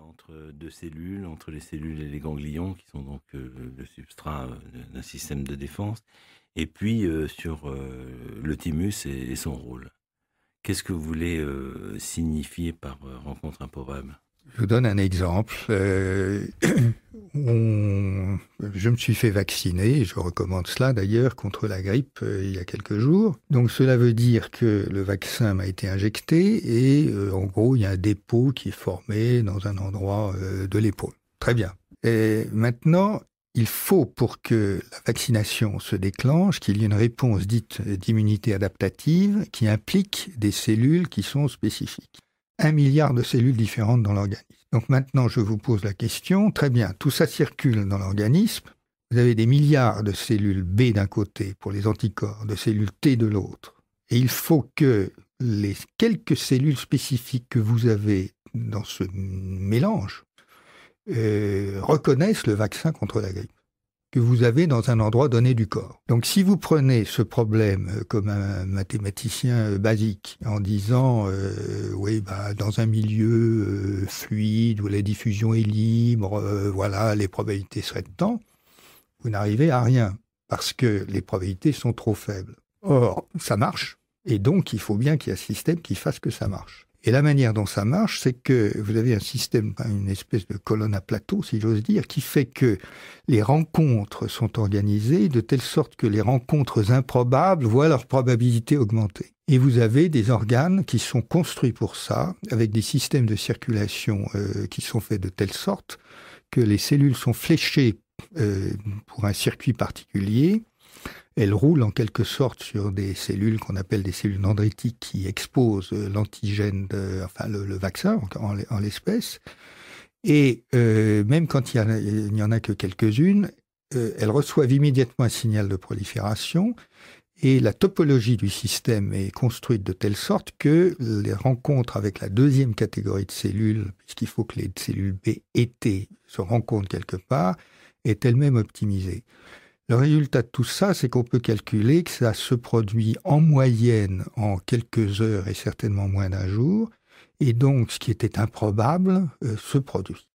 entre deux cellules, entre les cellules et les ganglions, qui sont donc euh, le substrat euh, d'un système de défense, et puis euh, sur le thymus et, et son rôle. Qu'est-ce que vous voulez signifier par rencontre improbable Je vous donne un exemple. on je me suis fait vacciner, je recommande cela d'ailleurs, contre la grippe euh, il y a quelques jours. Donc cela veut dire que le vaccin m'a été injecté et euh, en gros il y a un dépôt qui est formé dans un endroit euh, de l'épaule. Très bien. Et maintenant, il faut pour que la vaccination se déclenche qu'il y ait une réponse dite d'immunité adaptative qui implique des cellules qui sont spécifiques un milliard de cellules différentes dans l'organisme. Donc maintenant, je vous pose la question, très bien, tout ça circule dans l'organisme, vous avez des milliards de cellules B d'un côté pour les anticorps, de cellules T de l'autre, et il faut que les quelques cellules spécifiques que vous avez dans ce mélange euh, reconnaissent le vaccin contre la grippe que vous avez dans un endroit donné du corps. Donc si vous prenez ce problème euh, comme un mathématicien euh, basique en disant euh, oui bah dans un milieu fluide où la diffusion est libre, voilà, les probabilités seraient de temps, vous n'arrivez à rien parce que les probabilités sont trop faibles. Or, ça marche et donc il faut bien qu'il y ait un système qui fasse que ça marche. Et la manière dont ça marche, c'est que vous avez un système, une espèce de colonne à plateau, si j'ose dire, qui fait que les rencontres sont organisées de telle sorte que les rencontres improbables voient leur probabilité augmenter. Et vous avez des organes qui sont construits pour ça, avec des systèmes de circulation euh, qui sont faits de telle sorte que les cellules sont fléchées euh, pour un circuit particulier elle roule en quelque sorte sur des cellules qu'on appelle des cellules dendritiques qui exposent euh, l'antigène, enfin le, vaccin en, l'espèce. Et euh, même quand il n'y en a que quelques-unes, euh, elles reçoivent immédiatement un signal de prolifération. Et la topologie du système est construite de telle sorte que les rencontres avec la deuxième catégorie de cellules, puisqu'il faut que les cellules B et T se rencontrent quelque part, est elle-même optimisée. Le résultat de tout ça, c'est qu'on peut calculer que ça se produit en moyenne en quelques heures et certainement moins d'un jour, et donc ce qui était improbable euh, se produit.